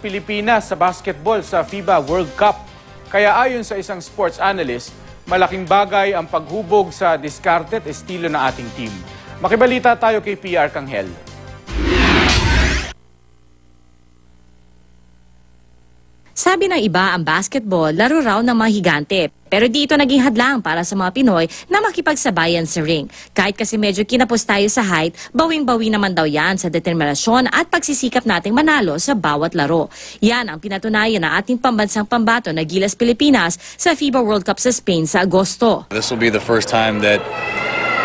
Pilipinas sa basketball sa FIBA World Cup. Kaya ayon sa isang sports analyst, malaking bagay ang paghubog sa discarded estilo na ating team. Makibalita tayo kay PR Kanghel. Sabi ng iba, ang basketball, laro raw ng mga higante. Pero dito ito naging hadlang para sa mga Pinoy na makipagsabayan sa ring. Kahit kasi medyo kinapos tayo sa height, bawing-bawi naman daw yan sa determinasyon at pagsisikap nating manalo sa bawat laro. Yan ang pinatunayan ng ating pambansang pambato na Gilas Pilipinas sa FIBA World Cup sa Spain sa Agosto. This will be the first time that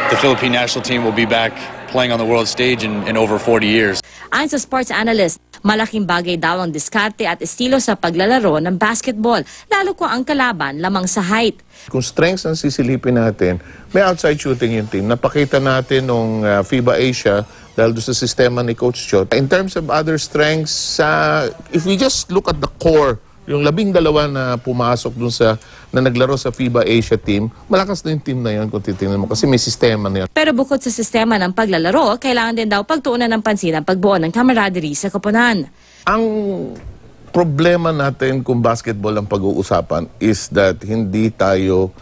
the Philippine national team will be back playing on the world stage in, in over 40 years. Ayon sa sports analyst, Malaking bagay daw ang diskarte at estilo sa paglalaro ng basketball, lalo kung ang kalaban lamang sa height. Kung strengths ang sisilipin natin, may outside shooting yung team. Napakita natin nung ah, FIBA Asia dahil doon sa sistema ni Coach Chot. In terms of other strengths, uh, if we just look at the core yung labing dalawa na pumasok dun sa, na naglaro sa FIBA Asia team, malakas na yung team na yun kung titingnan mo kasi may sistema na yun. Pero bukod sa sistema ng paglalaro, kailangan din daw pagtuunan ng pansin ang pagbuo ng camaraderie sa koponan. Ang problema natin kung basketball ang pag-uusapan is that hindi tayo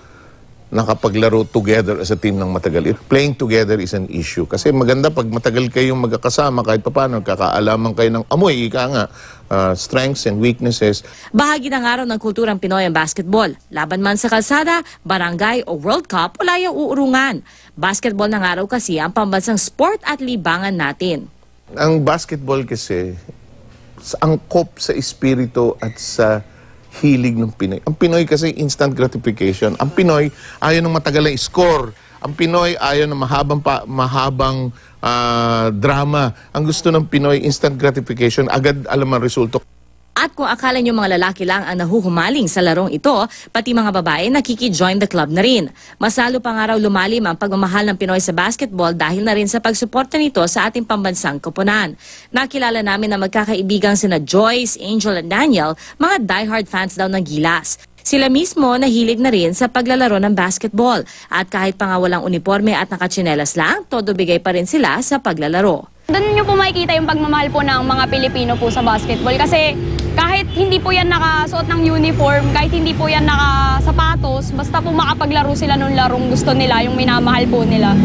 nakapaglaro together as a team ng matagal. Playing together is an issue. Kasi maganda pag matagal kayong magkakasama kahit papano, kakaalaman kayo ng amoy, ika nga, uh, strengths and weaknesses. Bahagi ng araw ng kulturang Pinoy ang basketball. Laban man sa kalsada, barangay o World Cup, wala yung uurungan. Basketball ng araw kasi ang pambansang sport at libangan natin. Ang basketball kasi, angkop sa espiritu at sa hilig ng Pinoy. Ang Pinoy kasi instant gratification. Ang Pinoy ayaw ng matagal na score. Ang Pinoy ayaw ng mahabang pa, mahabang uh, drama. Ang gusto ng Pinoy instant gratification, agad alam ang resulta. At kung akala nyo mga lalaki lang ang nahuhumaling sa larong ito, pati mga babae nakiki-join the club na rin. Masalo pa nga raw lumalim ang pagmamahal ng Pinoy sa basketball dahil na rin sa pagsuporta nito sa ating pambansang koponan. Nakilala namin na magkakaibigang sina Joyce, Angel at Daniel, mga diehard fans daw ng Gilas. Sila mismo nahilig na rin sa paglalaro ng basketball at kahit pa nga walang uniforme at nakatsinelas lang, todo bigay pa rin sila sa paglalaro. Doon nyo po makikita yung pagmamahal po ng mga Pilipino po sa basketball kasi hindi po yan nakasuot ng uniform, kahit hindi po yan nakasapatos, basta po makapaglaro sila ng larong gusto nila, yung minamahal po nila.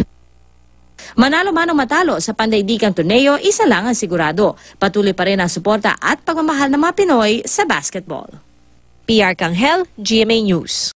Manalo man o matalo sa pandaydigang torneo, isa lang ang sigurado. Patuloy pa rin ang suporta at pagmamahal ng mga Pinoy sa basketball. PR Kanghel, GMA News.